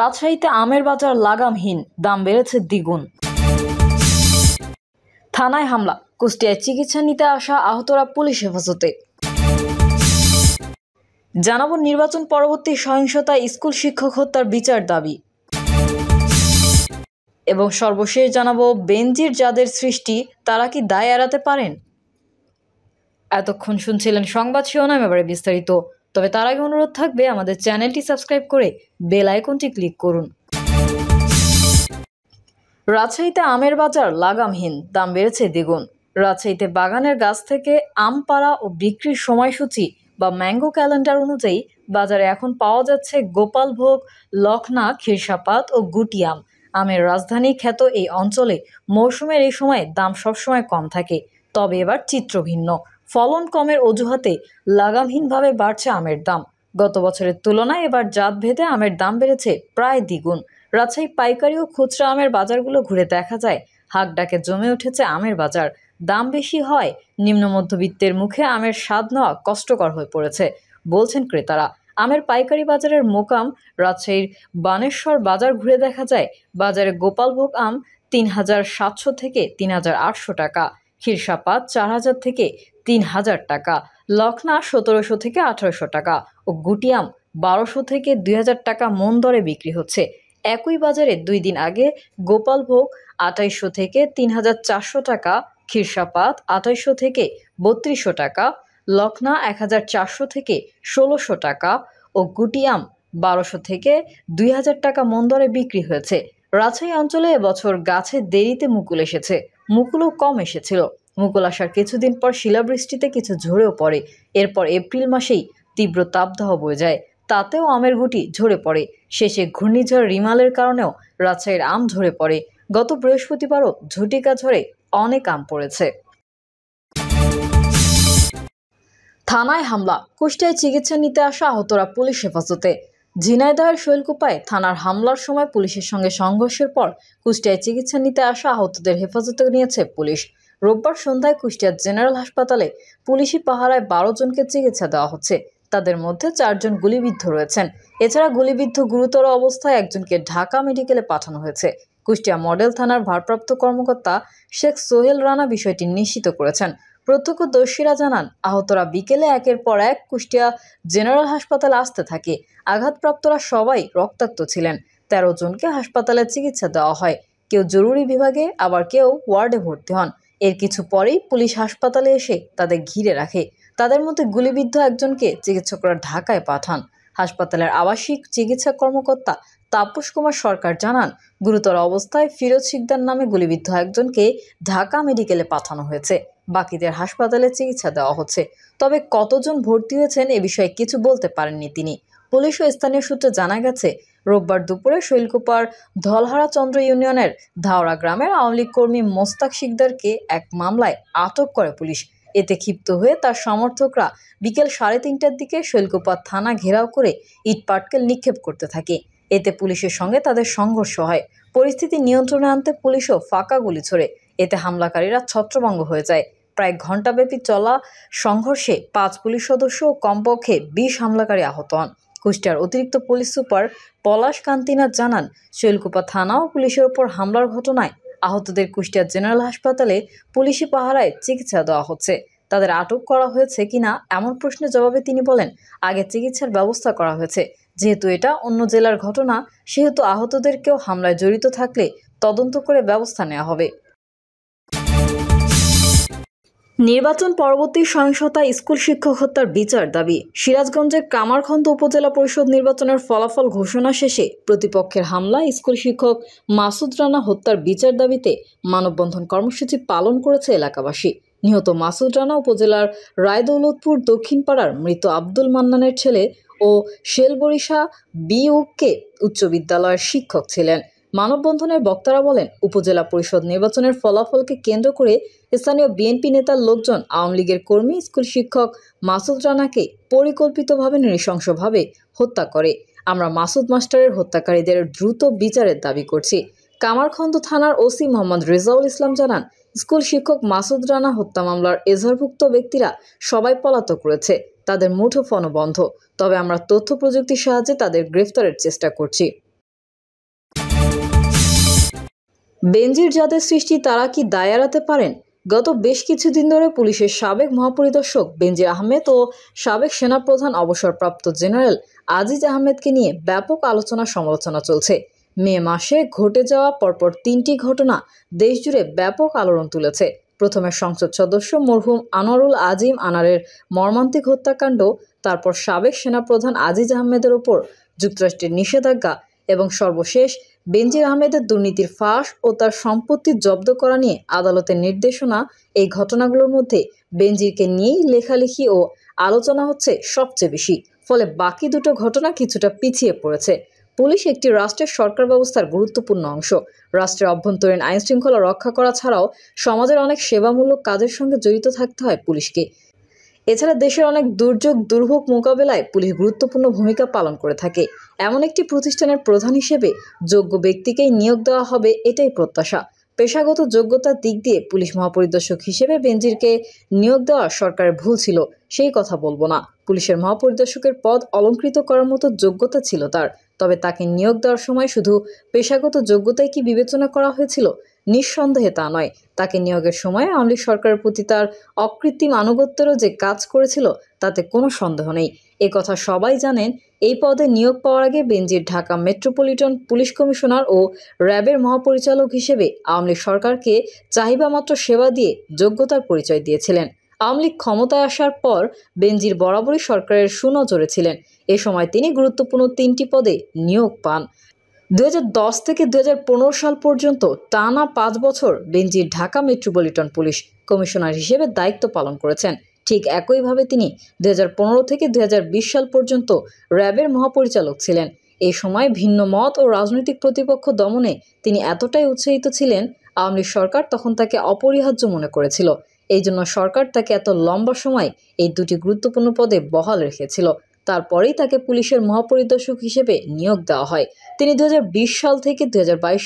রাজশাহীতে আমের বাজার লাগামহীন দাম বেড়েছে দ্বিগুণ থানায় হামলা কুষ্টিয়ায় চিকিৎসা নিতে আসা আহতরা পুলিশ হেফাজতে জানাবো নির্বাচন পরবর্তী সহিংসতায় স্কুল শিক্ষক হত্যার বিচার দাবি এবং সর্বশেষ জানাবো বেনজির যাদের সৃষ্টি তারা কি দায় এড়াতে পারেন এতক্ষণ শুনছিলেন সংবাদ শিরোনাম এবারে বিস্তারিত তবে তার আগে অনুরোধ থাকবে আমাদের চ্যানেলটি সাবস্ক্রাইব করে বেল আইকনটি ক্লিক করুন রাজশাহীতে আমের বাজার লাগামহীন দাম বেড়েছে দ্বিগুণ রাজশাহীতে বাগানের গাছ থেকে আম পাড়া ও বিক্রির সময়সূচি বা ম্যাঙ্গো ক্যালেন্ডার অনুযায়ী বাজারে এখন পাওয়া যাচ্ছে গোপালভোগ লখনা খিরসাপাত ও গুটি আম আমের রাজধানী খ্যাত এই অঞ্চলে মৌসুমের এই সময় দাম সবসময় কম থাকে তবে এবার চিত্র ভিন্ন ফলন কমের অজুহাতে লাগামহীনভাবে বাড়ছে আমের দাম গত বছরের তুলনায় এবার জাতভেদে আমের দাম বেড়েছে প্রায় দ্বিগুণ রাজশাহী পাইকারি ও খুচরা আমের বাজারগুলো ঘুরে দেখা যায় হাক ডাকে জমে উঠেছে আমের বাজার দাম বেশি হয় নিম্ন মধ্যবিত্তের মুখে আমের স্বাদ নেওয়া কষ্টকর হয়ে পড়েছে বলছেন ক্রেতারা আমের পাইকারি বাজারের মোকাম রাজশাহীর বানেশ্বর বাজার ঘুরে দেখা যায় বাজারে গোপালভোগ আম তিন হাজার সাতশো থেকে তিন হাজার আটশো টাকা খিরসাপাত চার হাজার থেকে তিন হাজার টাকা লখনা সতেরোশো থেকে আঠারোশো টাকা ও গুটিয়াম বারোশো থেকে দুই হাজার টাকা মন দরে বিক্রি হচ্ছে একই বাজারে দুই দিন আগে গোপালভোগ আঠাইশো থেকে তিন হাজার চারশো টাকা ক্ষীরসাপাত আঠাইশো থেকে বত্রিশশো টাকা লখনা এক হাজার চারশো থেকে ষোলোশো টাকা ও গুটিয়াম বারোশো থেকে দুই হাজার টাকা মন দরে বিক্রি হয়েছে রাজশাহী অঞ্চলে এবছর গাছে দেরিতে মুকুল এসেছে মুকুলও কম এসেছিল মুঘল আসার কিছুদিন পর শিলাবৃষ্টিতে কিছু ঝরেও পড়ে এরপর এপ্রিল মাসেই তীব্র তাপদাহ বয়ে যায় তাতেও আমের গুটি ঝরে পড়ে শেষে ঘূর্ণিঝড় রিমালের কারণেও রাজশাহীর আম ঝরে পড়ে গত বৃহস্পতিবারও ঝুটিকা ঝরে অনেক আম পড়েছে থানায় হামলা কুষ্টিয়ায় চিকিৎসা নিতে আসা আহতরা পুলিশ হেফাজতে ঝিনাইদহের শৈলকুপায় থানার হামলার সময় পুলিশের সঙ্গে সংঘর্ষের পর কুষ্টিয়ায় চিকিৎসা নিতে আসা আহতদের হেফাজতে নিয়েছে পুলিশ রোববার সন্ধ্যায় কুষ্টিয়া জেনারেল হাসপাতালে পুলিশি পাহারায় বারো জনকে চিকিৎসা দেওয়া হচ্ছে তাদের মধ্যে চারজন গুলিবিদ্ধ রয়েছেন এছাড়া গুলিবিদ্ধ গুরুতর অবস্থায় একজনকে ঢাকা মেডিকেলে পাঠানো হয়েছে কুষ্টিয়া মডেল থানার ভারপ্রাপ্ত কর্মকর্তা শেখ সোহেল রানা বিষয়টি নিশ্চিত করেছেন প্রত্যক্ষদর্শীরা জানান আহতরা বিকেলে একের পর এক কুষ্টিয়া জেনারেল হাসপাতালে আসতে থাকে আঘাতপ্রাপ্তরা সবাই রক্তাক্ত ছিলেন তেরো জনকে হাসপাতালে চিকিৎসা দেওয়া হয় কেউ জরুরি বিভাগে আবার কেউ ওয়ার্ডে ভর্তি হন এর কিছু পরেই পুলিশ হাসপাতালে এসে তাদের ঘিরে রাখে তাদের মধ্যে গুলিবিদ্ধ একজনকে চিকিৎসকরা ঢাকায় পাঠান হাসপাতালের আবাসিক চিকিৎসা কর্মকর্তা তাপস কুমার সরকার জানান গুরুতর অবস্থায় ফিরোজ শিকদার নামে গুলিবিদ্ধ একজনকে ঢাকা মেডিকেলে পাঠানো হয়েছে বাকিদের হাসপাতালে চিকিৎসা দেওয়া হচ্ছে তবে কতজন ভর্তি হয়েছেন এ বিষয়ে কিছু বলতে পারেননি তিনি পুলিশ ও স্থানীয় সূত্রে জানা গেছে রোববার দুপুরে শৈলকুপার চন্দ্র ইউনিয়নের ধাওড়া গ্রামের আওয়ামী লীগ কর্মী মোস্তাক শিকদারকে এক মামলায় আটক করে পুলিশ এতে ক্ষিপ্ত হয়ে তার সমর্থকরা বিকেল সাড়ে তিনটার দিকে শৈলকুপার থানা ঘেরাও করে ইটপাটকেল নিক্ষেপ করতে থাকে এতে পুলিশের সঙ্গে তাদের সংঘর্ষ হয় পরিস্থিতি নিয়ন্ত্রণে আনতে পুলিশও ফাঁকা গুলি ছোড়ে এতে হামলাকারীরা ছত্রভঙ্গ হয়ে যায় প্রায় ঘণ্টাব্যাপী চলা সংঘর্ষে পাঁচ পুলিশ সদস্য ও কমপক্ষে বিশ হামলাকারী আহত হন কুষ্টিয়ার অতিরিক্ত পুলিশ সুপার পলাশ কান্তিনাথ জানান শৈলকুপা থানা ও পুলিশের ওপর হামলার ঘটনায় আহতদের কুষ্টিয়ার জেনারেল হাসপাতালে পুলিশি পাহারায় চিকিৎসা দেওয়া হচ্ছে তাদের আটক করা হয়েছে কিনা এমন প্রশ্নের জবাবে তিনি বলেন আগে চিকিৎসার ব্যবস্থা করা হয়েছে যেহেতু এটা অন্য জেলার ঘটনা সেহেতু আহতদের কেউ হামলায় জড়িত থাকলে তদন্ত করে ব্যবস্থা নেওয়া হবে নির্বাচন পরবর্তী সহিংসতা স্কুল শিক্ষক হত্যার বিচার দাবি সিরাজগঞ্জের কামারখন্দ উপজেলা পরিষদ নির্বাচনের ফলাফল ঘোষণা শেষে প্রতিপক্ষের হামলা স্কুল শিক্ষক মাসুদ রানা হত্যার বিচার দাবিতে মানববন্ধন কর্মসূচি পালন করেছে এলাকাবাসী নিহত মাসুদ রানা উপজেলার রায়দৌলতপুর দক্ষিণ পাড়ার মৃত আব্দুল মান্নানের ছেলে ও শেলবরিশা বিউকে উচ্চ বিদ্যালয়ের শিক্ষক ছিলেন মানববন্ধনের বক্তারা বলেন উপজেলা পরিষদ নির্বাচনের ফলাফলকে কেন্দ্র করে স্থানীয় বিএনপি নেতার লোকজন আওয়ামী লীগের কর্মী স্কুল শিক্ষক মাসুদ রানাকে পরিকল্পিতভাবে নৃশংসভাবে হত্যা করে আমরা মাসুদ মাস্টারের হত্যাকারীদের দ্রুত বিচারের দাবি করছি কামারখন্দ থানার ওসি মোহাম্মদ রেজাউল ইসলাম জানান স্কুল শিক্ষক মাসুদ রানা হত্যা মামলার এজারভুক্ত ব্যক্তিরা সবাই পলাতক রয়েছে তাদের মুঠোফোনও বন্ধ তবে আমরা তথ্য প্রযুক্তির সাহায্যে তাদের গ্রেফতারের চেষ্টা করছি বেনজির যাদের সৃষ্টি তারা কি দায় এড়াতে পারেন গত বেশ কিছুদিন ধরে পুলিশের সাবেক মহাপরিদর্শক বেনজির আহমেদ ও সাবেক সেনাপ্রধান অবসরপ্রাপ্ত জেনারেল আজিজ আহমেদকে নিয়ে ব্যাপক আলোচনা সমালোচনা চলছে মে মাসে ঘটে যাওয়া পরপর তিনটি ঘটনা দেশজুড়ে ব্যাপক আলোড়ন তুলেছে প্রথমে সংসদ সদস্য মরহুম আনোয়ারুল আজিম আনারের মর্মান্তিক হত্যাকাণ্ড তারপর সাবেক সেনাপ্রধান আজিজ আহমেদের ওপর যুক্তরাষ্ট্রের নিষেধাজ্ঞা এবং সর্বশেষ বেনজির আহমেদের দুর্নীতির ফাঁস ও তার সম্পত্তি জব্দ করা নিয়ে আদালতের নির্দেশনা এই ঘটনাগুলোর মধ্যে বেনজিরকে নিয়েই লেখালেখি ও আলোচনা হচ্ছে সবচেয়ে বেশি ফলে বাকি দুটো ঘটনা কিছুটা পিছিয়ে পড়েছে পুলিশ একটি রাষ্ট্রের সরকার ব্যবস্থার গুরুত্বপূর্ণ অংশ রাষ্ট্রের অভ্যন্তরীণ আইনশৃঙ্খলা রক্ষা করা ছাড়াও সমাজের অনেক সেবামূলক কাজের সঙ্গে জড়িত থাকতে হয় পুলিশকে এছাড়া দেশের অনেক দুর্যোগ দুর্ভোগ মোকাবেলায় পুলিশ গুরুত্বপূর্ণ ভূমিকা পালন করে থাকে এমন একটি প্রতিষ্ঠানের প্রধান হিসেবে যোগ্য ব্যক্তিকেই নিয়োগ দেওয়া হবে এটাই প্রত্যাশা পেশাগত যোগ্যতার দিক দিয়ে পুলিশ মহাপরিদর্শক হিসেবে বেনজিরকে নিয়োগ দেওয়া সরকারের ভুল ছিল সেই কথা বলবো না পুলিশের মহাপরিদর্শকের পদ অলঙ্কৃত করার মতো যোগ্যতা ছিল তার তবে তাকে নিয়োগ দেওয়ার সময় শুধু পেশাগত যোগ্যতায় কি বিবেচনা করা হয়েছিল নিঃসন্দেহে তা নয় তাকে নিয়োগের সময় আওয়ামী সরকারের প্রতি তার অকৃত্রিম আনুগত্যেরও যে কাজ করেছিল তাতে কোনো সন্দেহ নেই এ কথা সবাই জানেন এই পদে নিয়োগ পাওয়ার আগে Benazir Dhaka metropolitan police commissioner ও র্যাবের মহাপরিচালক হিসেবে আওয়ামী সরকারকে চাহিবামাত্র সেবা দিয়ে যোগ্যতার পরিচয় দিয়েছিলেন আওয়ামী লীগ ক্ষমতায় আসার পর বেনজির বরাবরই সরকারের সুনজরে ছিলেন এ সময় তিনি গুরুত্বপূর্ণ তিনটি পদে নিয়োগ পান দু থেকে দু সাল পর্যন্ত টানা পাঁচ বছর Benazir Dhaka metropolitan police commissioner হিসেবে দায়িত্ব পালন করেছেন ঠিক একইভাবে তিনি দু থেকে দু সাল পর্যন্ত র্যাবের মহাপরিচালক ছিলেন এই সময় ভিন্ন মত ও রাজনৈতিক প্রতিপক্ষ দমনে তিনি এতটাই উৎসাহিত ছিলেন আওয়ামী লীগ সরকার তখন তাকে অপরিহার্য মনে করেছিল এই জন্য সরকার তাকে এত লম্বা সময় এই দুটি গুরুত্বপূর্ণ পদে বহাল রেখেছিল তারপরেই তাকে পুলিশের মহাপরিদর্শক হিসেবে নিয়োগ দেওয়া হয় তিনি দু সাল থেকে দু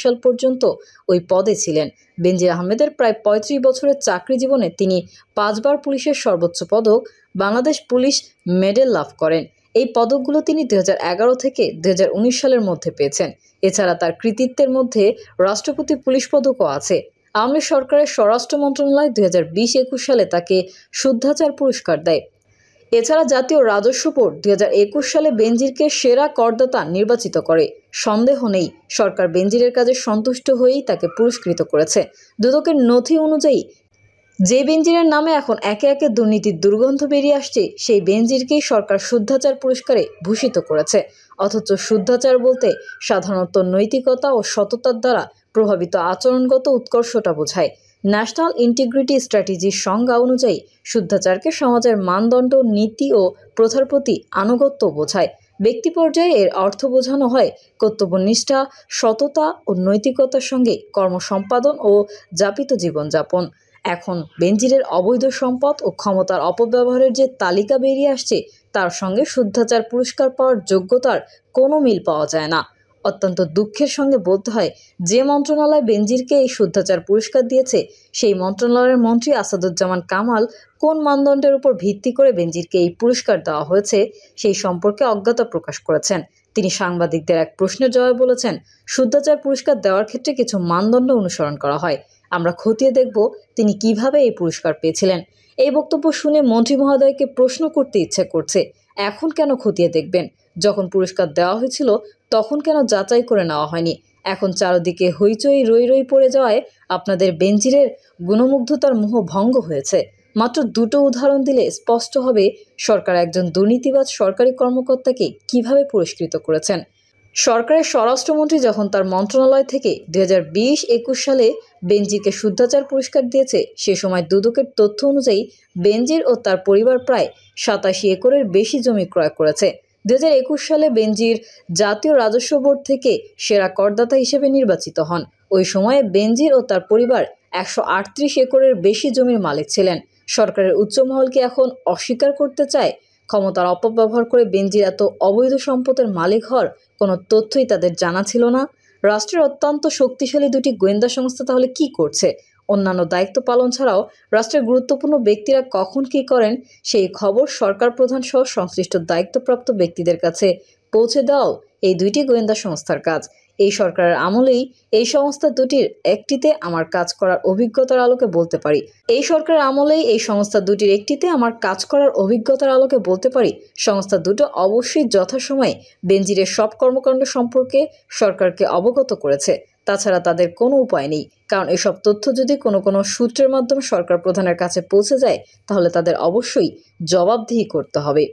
সাল পর্যন্ত ওই পদে ছিলেন বেনজির আহমেদের প্রায় ৩৫ বছরের চাকরি জীবনে তিনি পাঁচবার পুলিশের সর্বোচ্চ পদক বাংলাদেশ পুলিশ মেডেল লাভ করেন এই পদকগুলো তিনি দু থেকে দু সালের মধ্যে পেয়েছেন এছাড়া তার কৃতিত্বের মধ্যে রাষ্ট্রপতি পুলিশ পদকও আছে আওয়ামী সরকারের স্বরাষ্ট্র মন্ত্রণালয় দু হাজার সালে তাকে শুদ্ধাচার পুরস্কার দেয় এছাড়া জাতীয় রাজস্ব বোর্ড দু সালে বেঞ্জিরকে সেরা করদাতা নির্বাচিত করে সন্দেহ নেই সরকার বেঞ্জিরের কাজে সন্তুষ্ট হয়েই তাকে পুরস্কৃত করেছে দুদকের নথি অনুযায়ী যে বেঞ্জিরের নামে এখন একে একে দুর্নীতির দুর্গন্ধ বেরিয়ে আসছে সেই বেঞ্জিরকেই সরকার শুদ্ধাচার পুরস্কারে ভূষিত করেছে অথচ শুদ্ধাচার বলতে সাধারণত নৈতিকতা ও সততার দ্বারা প্রভাবিত আচরণগত উৎকর্ষটা বোঝায় ন্যাশনাল ইন্টিগ্রিটি স্ট্র্যাটেজির সংজ্ঞা অনুযায়ী শুদ্ধাচারকে সমাজের মানদণ্ড নীতি ও প্রথার প্রতি আনুগত্য বোঝায় ব্যক্তি পর্যায়ে এর অর্থ বোঝানো হয় কর্তব্যনিষ্ঠা সততা ও নৈতিকতার সঙ্গে কর্ম সম্পাদন ও যাপিত জীবনযাপন এখন বেঞ্জিরের অবৈধ সম্পদ ও ক্ষমতার অপব্যবহারের যে তালিকা বেরিয়ে আসছে তার সঙ্গে শুদ্ধাচার পুরস্কার পাওয়ার যোগ্যতার কোনো মিল পাওয়া যায় না অত্যন্ত দুঃখের সঙ্গে বলতে হয় যে মন্ত্রণালয় বেনজিরকে এই শুদ্ধাচার পুরস্কার দিয়েছে সেই মন্ত্রণালয়ের মন্ত্রী আসাদুজ্জামান কামাল কোন মানদণ্ডের উপর ভিত্তি করে বেনজিরকে এই পুরস্কার দেওয়া হয়েছে সেই সম্পর্কে অজ্ঞতা প্রকাশ করেছেন তিনি সাংবাদিকদের এক প্রশ্নের জবাবে বলেছেন শুদ্ধাচার পুরস্কার দেওয়ার ক্ষেত্রে কিছু মানদণ্ড অনুসরণ করা হয় আমরা খতিয়ে দেখব তিনি কিভাবে এই পুরস্কার পেয়েছিলেন এই বক্তব্য শুনে মন্ত্রী মহোদয়কে প্রশ্ন করতে ইচ্ছে করছে এখন কেন খতিয়ে দেখবেন যখন পুরস্কার দেওয়া হয়েছিল তখন কেন যাচাই করে নেওয়া হয়নি এখন চারদিকে হইচই রই রই পড়ে যাওয়ায় আপনাদের বেঞ্জিরের গুণমুগ্ধতার মোহ ভঙ্গ হয়েছে মাত্র দুটো উদাহরণ দিলে স্পষ্ট হবে সরকার একজন দুর্নীতিবাদ সরকারি কর্মকর্তাকে কিভাবে পুরস্কৃত করেছেন সরকারের স্বরাষ্ট্রমন্ত্রী যখন তার মন্ত্রণালয় থেকে দুই হাজার সালে বেঞ্জিকে শুদ্ধাচার পুরস্কার দিয়েছে সে সময় দুদকের তথ্য অনুযায়ী বেঞ্জির ও তার পরিবার প্রায় সাতাশি একরের বেশি জমি ক্রয় করেছে দু সালে বেঞ্জির জাতীয় রাজস্ব বোর্ড থেকে সেরা করদাতা হিসেবে নির্বাচিত হন ওই সময়ে বেঞ্জির ও তার পরিবার একশো একরের বেশি জমির মালিক ছিলেন সরকারের উচ্চমহলকে এখন অস্বীকার করতে চায় ক্ষমতার অপব্যবহার করে বেঞ্জির এত অবৈধ সম্পদের মালিক হওয়ার কোনো তথ্যই তাদের জানা ছিল না রাষ্ট্রের অত্যন্ত শক্তিশালী দুটি গোয়েন্দা সংস্থা তাহলে কি করছে অন্যান্য দায়িত্ব পালন ছাড়াও রাষ্ট্রের গুরুত্বপূর্ণ ব্যক্তিরা কখন কী করেন সেই খবর সরকার প্রধান সহ সংশ্লিষ্ট দায়িত্বপ্রাপ্ত ব্যক্তিদের কাছে পৌঁছে দেওয়াও এই দুইটি গোয়েন্দা সংস্থার কাজ এই সরকারের আমলেই এই সংস্থা দুটির একটিতে আমার কাজ করার অভিজ্ঞতার আলোকে বলতে পারি এই সরকারের আমলেই এই সংস্থা দুটির একটিতে আমার কাজ করার অভিজ্ঞতার আলোকে বলতে পারি সংস্থা দুটো অবশ্যই যথাসময়ে বেঞ্জিরের সব কর্মকাণ্ড সম্পর্কে সরকারকে অবগত করেছে তাছাড়া তাদের কোনো উপায় নেই কারণ এসব তথ্য যদি কোনো কোনো সূত্রের মাধ্যমে সরকার প্রধানের কাছে পৌঁছে যায় তাহলে তাদের অবশ্যই জবাবদিহি করতে হবে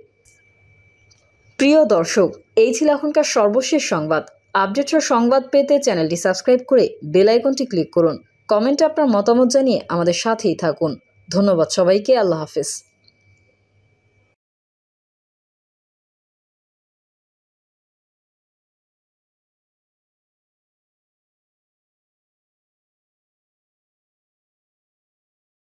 প্রিয় দর্শক এই ছিল এখনকার সর্বশেষ সংবাদ আপডেটরা সংবাদ পেতে চ্যানেলটি সাবস্ক্রাইব করে বেল আইকনটি ক্লিক করুন কমেন্টে আপনার মতামত জানিয়ে আমাদের সাথেই থাকুন ধন্যবাদ সবাইকে আল্লাহ হাফেজ